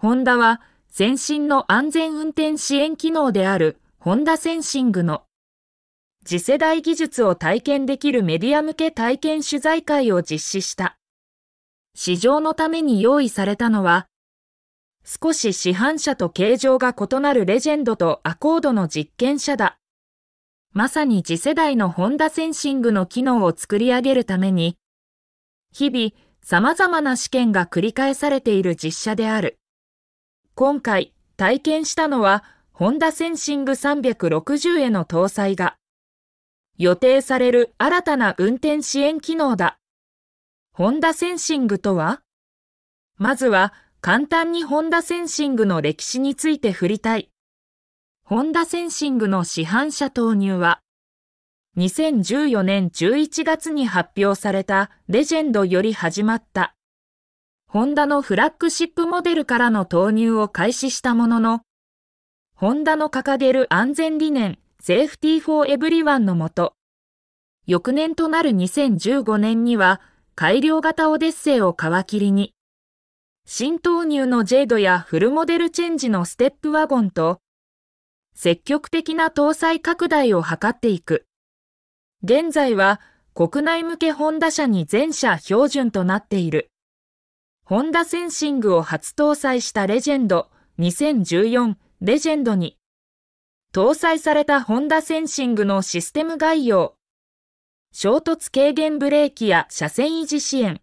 ホンダは、全身の安全運転支援機能である、ホンダセンシングの、次世代技術を体験できるメディア向け体験取材会を実施した。市場のために用意されたのは、少し市販車と形状が異なるレジェンドとアコードの実験車だ。まさに次世代のホンダセンシングの機能を作り上げるために、日々様々な試験が繰り返されている実車である。今回体験したのは、ホンダセンシング360への搭載が、予定される新たな運転支援機能だ。ホンダセンシングとはまずは、簡単にホンダセンシングの歴史について振りたい。ホンダセンシングの市販車投入は、2014年11月に発表されたレジェンドより始まった。ホンダのフラッグシップモデルからの投入を開始したものの、ホンダの掲げる安全理念、セーフティーフォーエブリワンのもと、翌年となる2015年には、改良型オデッセイを皮切りに、新投入のジェードやフルモデルチェンジのステップワゴンと、積極的な搭載拡大を図っていく。現在は国内向けホンダ車に全車標準となっている。ホンダセンシングを初搭載したレジェンド2014レジェンドに、搭載されたホンダセンシングのシステム概要、衝突軽減ブレーキや車線維持支援、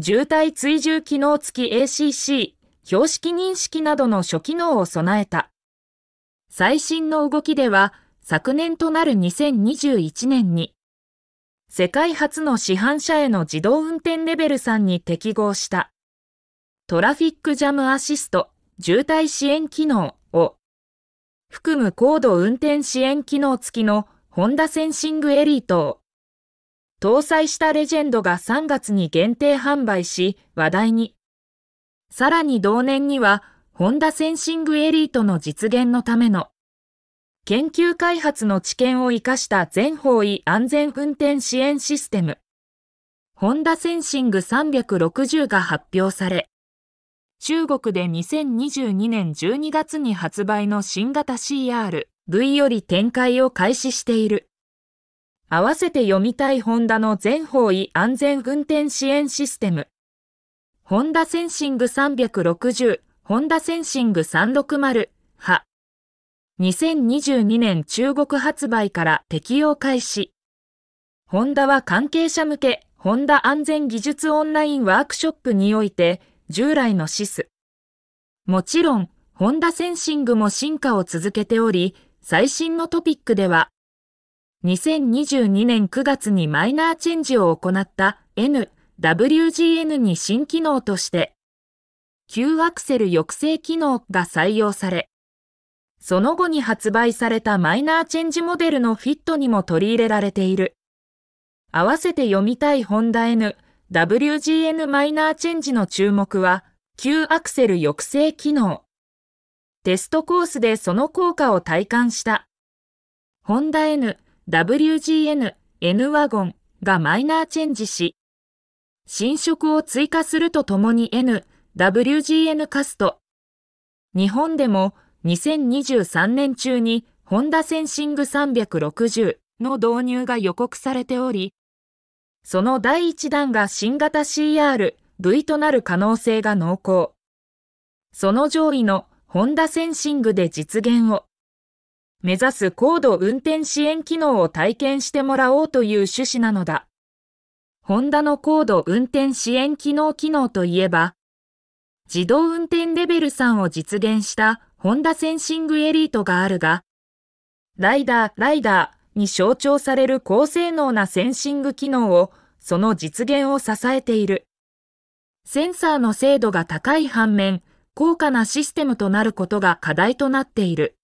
渋滞追従機能付き ACC、標識認識などの初機能を備えた。最新の動きでは、昨年となる2021年に、世界初の市販車への自動運転レベル3に適合した。トラフィックジャムアシスト、渋滞支援機能を含む高度運転支援機能付きのホンダセンシングエリートを搭載したレジェンドが3月に限定販売し話題に。さらに同年にはホンダセンシングエリートの実現のための研究開発の知見を生かした全方位安全運転支援システム。ホンダセンシング360が発表され、中国で2022年12月に発売の新型 CR、V より展開を開始している。合わせて読みたいホンダの全方位安全運転支援システム。ホンダセンシング360、ホンダセンシング360、は、2022年中国発売から適用開始。ホンダは関係者向け、ホンダ安全技術オンラインワークショップにおいて、従来のシス。もちろん、ホンダセンシングも進化を続けており、最新のトピックでは、2022年9月にマイナーチェンジを行った N、WGN に新機能として、急アクセル抑制機能が採用され、その後に発売されたマイナーチェンジモデルのフィットにも取り入れられている。合わせて読みたいホンダ N、WGN マイナーチェンジの注目は、急アクセル抑制機能。テストコースでその効果を体感した。ホンダ N、WGN、N ワゴンがマイナーチェンジし、新色を追加するとともに N、WGN カスト。日本でも2023年中にホンダセンシング360の導入が予告されており、その第一弾が新型 CR、V となる可能性が濃厚。その上位のホンダセンシングで実現を。目指す高度運転支援機能を体験してもらおうという趣旨なのだ。ホンダの高度運転支援機能機能といえば、自動運転レベル3を実現したホンダセンシングエリートがあるが、ライダー、ライダーに象徴される高性能なセンシング機能を、その実現を支えている。センサーの精度が高い反面、高価なシステムとなることが課題となっている。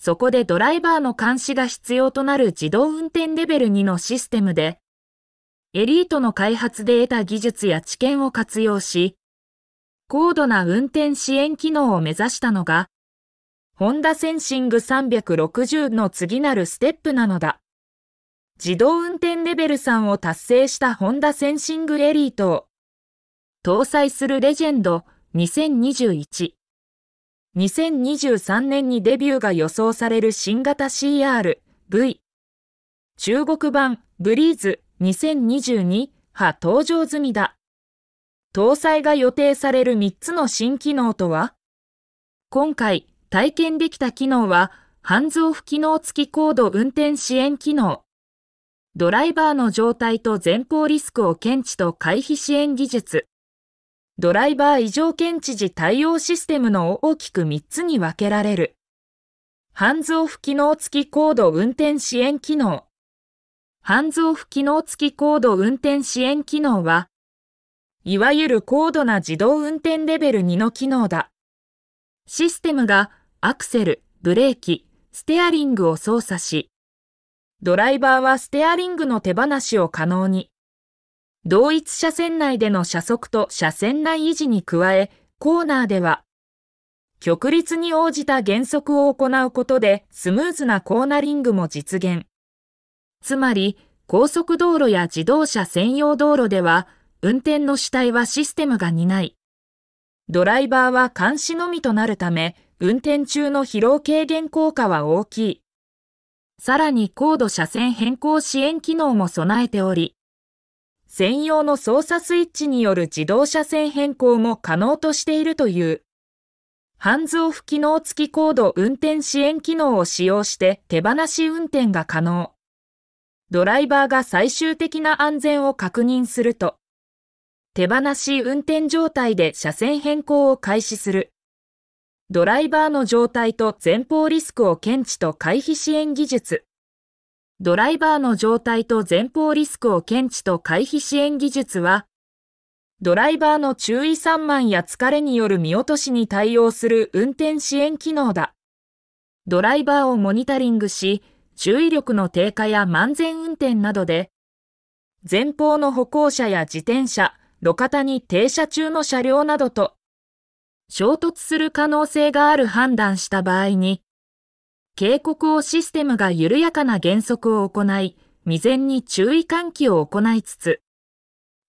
そこでドライバーの監視が必要となる自動運転レベル2のシステムで、エリートの開発で得た技術や知見を活用し、高度な運転支援機能を目指したのが、ホンダセンシング360の次なるステップなのだ。自動運転レベル3を達成したホンダセンシングエリートを搭載するレジェンド2021。2023年にデビューが予想される新型 CR、V。中国版ブリーズ2022は登場済みだ。搭載が予定される3つの新機能とは今回体験できた機能は、ハンズオフ機能付き高度運転支援機能、ドライバーの状態と前方リスクを検知と回避支援技術、ドライバー異常検知時対応システムの大きく3つに分けられる。ハンズオフ機能付き高度運転支援機能。ハンズオフ機能付き高度運転支援機能は、いわゆる高度な自動運転レベル2の機能だ。システムがアクセル、ブレーキ、ステアリングを操作し、ドライバーはステアリングの手放しを可能に、同一車線内での車速と車線内維持に加え、コーナーでは、極率に応じた減速を行うことでスムーズなコーナリングも実現。つまり、高速道路や自動車専用道路では、運転の主体はシステムが担い、ドライバーは監視のみとなるため、運転中の疲労軽減効果は大きい。さらに高度車線変更支援機能も備えており、専用の操作スイッチによる自動車線変更も可能としているという。ハンズオフ機能付き高度運転支援機能を使用して手放し運転が可能。ドライバーが最終的な安全を確認すると、手放し運転状態で車線変更を開始する。ドライバーの状態と前方リスクを検知と回避支援技術。ドライバーの状態と前方リスクを検知と回避支援技術は、ドライバーの注意散漫や疲れによる見落としに対応する運転支援機能だ。ドライバーをモニタリングし、注意力の低下や漫全運転などで、前方の歩行者や自転車、路肩に停車中の車両などと衝突する可能性がある判断した場合に、警告をシステムが緩やかな減速を行い、未然に注意喚起を行いつつ、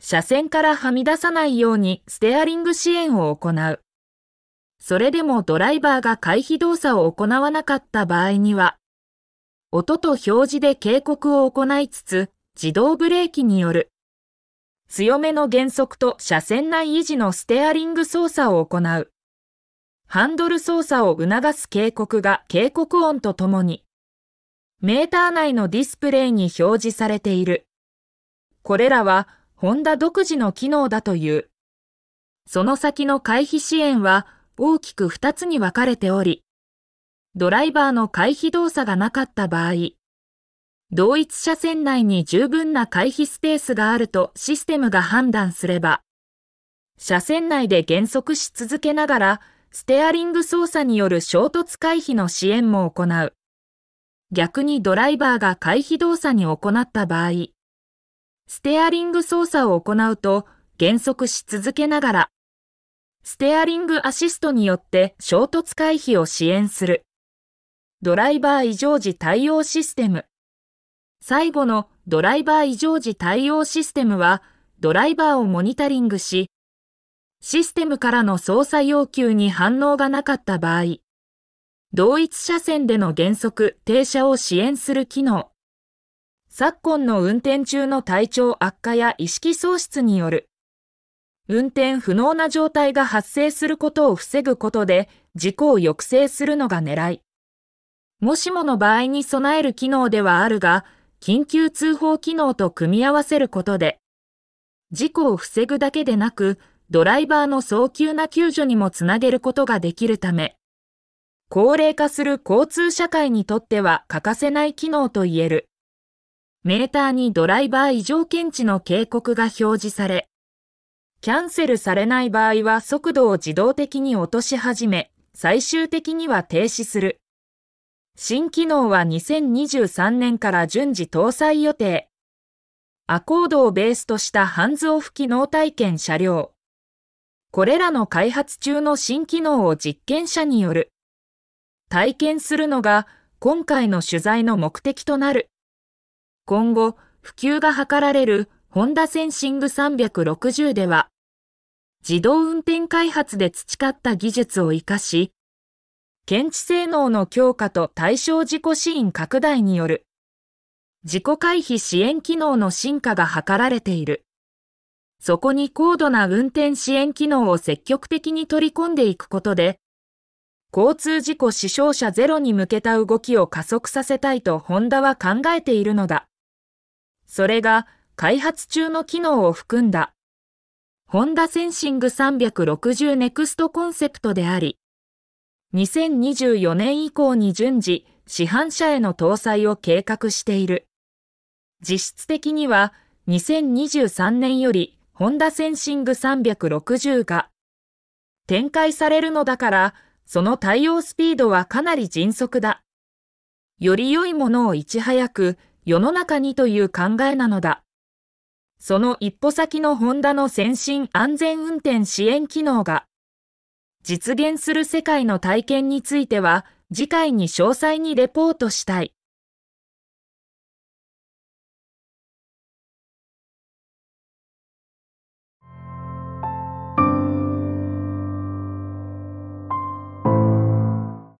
車線からはみ出さないようにステアリング支援を行う。それでもドライバーが回避動作を行わなかった場合には、音と表示で警告を行いつつ、自動ブレーキによる強めの減速と車線内維持のステアリング操作を行う。ハンドル操作を促す警告が警告音とともに、メーター内のディスプレイに表示されている。これらは、ホンダ独自の機能だという。その先の回避支援は大きく2つに分かれており、ドライバーの回避動作がなかった場合、同一車線内に十分な回避スペースがあるとシステムが判断すれば、車線内で減速し続けながら、ステアリング操作による衝突回避の支援も行う。逆にドライバーが回避動作に行った場合、ステアリング操作を行うと減速し続けながら、ステアリングアシストによって衝突回避を支援する。ドライバー異常時対応システム。最後のドライバー異常時対応システムは、ドライバーをモニタリングし、システムからの操作要求に反応がなかった場合、同一車線での減速、停車を支援する機能、昨今の運転中の体調悪化や意識喪失による、運転不能な状態が発生することを防ぐことで事故を抑制するのが狙い。もしもの場合に備える機能ではあるが、緊急通報機能と組み合わせることで、事故を防ぐだけでなく、ドライバーの早急な救助にもつなげることができるため、高齢化する交通社会にとっては欠かせない機能と言える。メーターにドライバー異常検知の警告が表示され、キャンセルされない場合は速度を自動的に落とし始め、最終的には停止する。新機能は2023年から順次搭載予定。アコードをベースとしたハンズオフ機能体験車両。これらの開発中の新機能を実験者による。体験するのが今回の取材の目的となる。今後、普及が図られるホンダセンシング360では、自動運転開発で培った技術を活かし、検知性能の強化と対象自己支援拡大による自己回避支援機能の進化が図られている。そこに高度な運転支援機能を積極的に取り込んでいくことで、交通事故死傷者ゼロに向けた動きを加速させたいとホンダは考えているのだ。それが開発中の機能を含んだ、ホンダセンシング360ネクストコンセプトであり、2024年以降に順次、市販車への搭載を計画している。実質的には、2023年より、ホンダセンシング360が、展開されるのだから、その対応スピードはかなり迅速だ。より良いものをいち早く世の中にという考えなのだ。その一歩先のホンダの先進安全運転支援機能が実現する世界の体験については次回に詳細にレポートしたい。